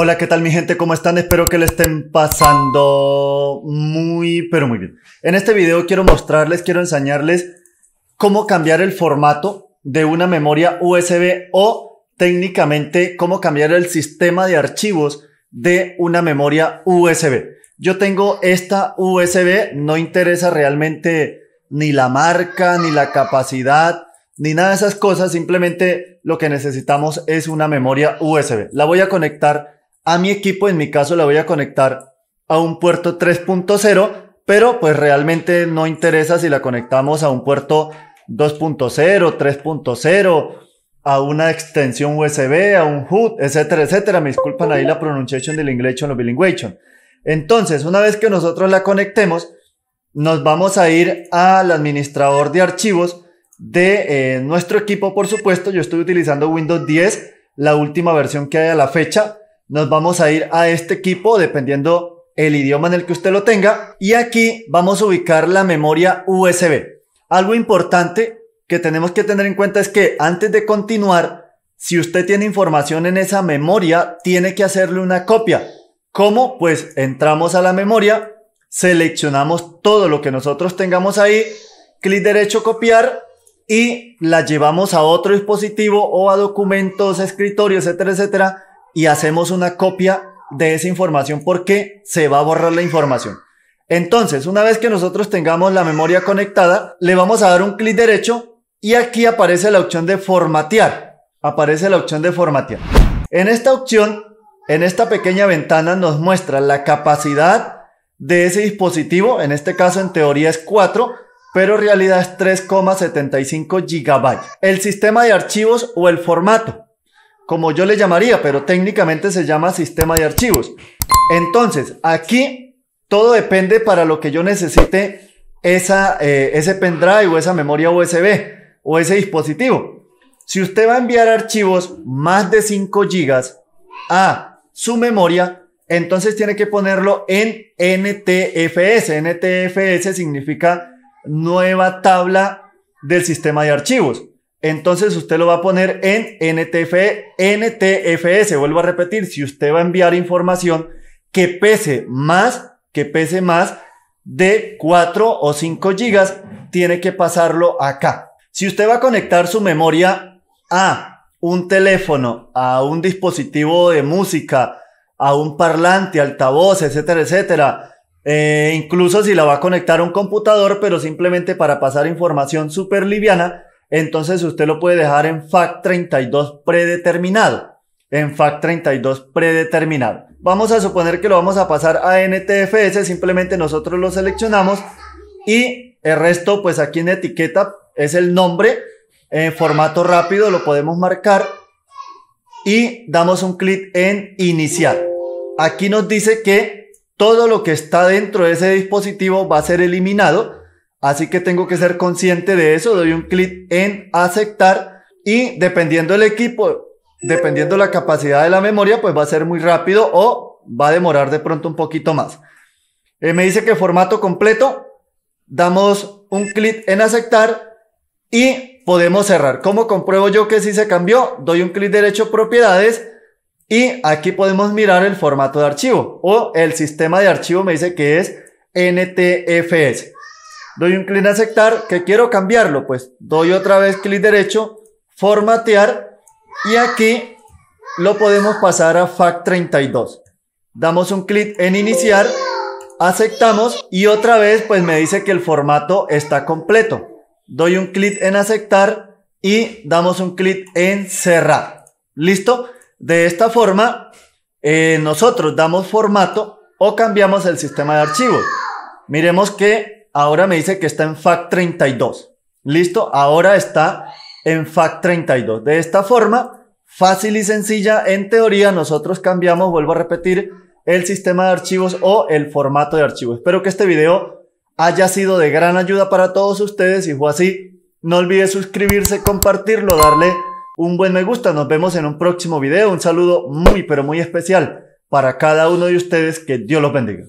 Hola, ¿qué tal mi gente? ¿Cómo están? Espero que le estén pasando muy, pero muy bien. En este video quiero mostrarles, quiero enseñarles cómo cambiar el formato de una memoria USB o técnicamente cómo cambiar el sistema de archivos de una memoria USB. Yo tengo esta USB, no interesa realmente ni la marca, ni la capacidad, ni nada de esas cosas, simplemente lo que necesitamos es una memoria USB. La voy a conectar a mi equipo, en mi caso la voy a conectar a un puerto 3.0, pero pues realmente no interesa si la conectamos a un puerto 2.0, 3.0, a una extensión USB, a un HUD, etcétera, etcétera. Me disculpan ahí la pronunciación del inglés o bilingüe. Entonces, una vez que nosotros la conectemos, nos vamos a ir al administrador de archivos de eh, nuestro equipo, por supuesto. Yo estoy utilizando Windows 10, la última versión que hay a la fecha nos vamos a ir a este equipo dependiendo el idioma en el que usted lo tenga y aquí vamos a ubicar la memoria USB. Algo importante que tenemos que tener en cuenta es que antes de continuar, si usted tiene información en esa memoria, tiene que hacerle una copia. ¿Cómo? Pues entramos a la memoria, seleccionamos todo lo que nosotros tengamos ahí, clic derecho copiar y la llevamos a otro dispositivo o a documentos, escritorio, etcétera, etcétera, y hacemos una copia de esa información porque se va a borrar la información. Entonces, una vez que nosotros tengamos la memoria conectada, le vamos a dar un clic derecho y aquí aparece la opción de formatear. Aparece la opción de formatear. En esta opción, en esta pequeña ventana nos muestra la capacidad de ese dispositivo, en este caso en teoría es 4, pero en realidad es 3,75 GB. El sistema de archivos o el formato como yo le llamaría, pero técnicamente se llama sistema de archivos. Entonces, aquí todo depende para lo que yo necesite esa, eh, ese pendrive o esa memoria USB o ese dispositivo. Si usted va a enviar archivos más de 5 GB a su memoria, entonces tiene que ponerlo en NTFS. NTFS significa nueva tabla del sistema de archivos entonces usted lo va a poner en NTFS. Vuelvo a repetir, si usted va a enviar información que pese más, que pese más de 4 o 5 gigas, tiene que pasarlo acá. Si usted va a conectar su memoria a un teléfono, a un dispositivo de música, a un parlante, altavoz, etcétera, etcétera, eh, incluso si la va a conectar a un computador, pero simplemente para pasar información súper liviana, entonces usted lo puede dejar en FAC32 predeterminado. En FAC32 predeterminado. Vamos a suponer que lo vamos a pasar a NTFS, simplemente nosotros lo seleccionamos y el resto, pues aquí en etiqueta es el nombre en formato rápido, lo podemos marcar y damos un clic en iniciar. Aquí nos dice que todo lo que está dentro de ese dispositivo va a ser eliminado Así que tengo que ser consciente de eso, doy un clic en aceptar y dependiendo del equipo, dependiendo la capacidad de la memoria, pues va a ser muy rápido o va a demorar de pronto un poquito más. Eh, me dice que formato completo, damos un clic en aceptar y podemos cerrar. ¿Cómo compruebo yo que sí se cambió? Doy un clic derecho propiedades y aquí podemos mirar el formato de archivo o el sistema de archivo me dice que es NTFS. Doy un clic en aceptar, que quiero cambiarlo, pues doy otra vez clic derecho, formatear y aquí lo podemos pasar a FAC32. Damos un clic en iniciar, aceptamos y otra vez pues me dice que el formato está completo. Doy un clic en aceptar y damos un clic en cerrar. ¿Listo? De esta forma eh, nosotros damos formato o cambiamos el sistema de archivos. Miremos que ahora me dice que está en FAC 32. Listo, ahora está en FAC 32. De esta forma, fácil y sencilla, en teoría nosotros cambiamos, vuelvo a repetir, el sistema de archivos o el formato de archivos, Espero que este video haya sido de gran ayuda para todos ustedes. Si fue así, no olvide suscribirse, compartirlo, darle un buen me gusta. Nos vemos en un próximo video. Un saludo muy, pero muy especial para cada uno de ustedes. Que Dios los bendiga.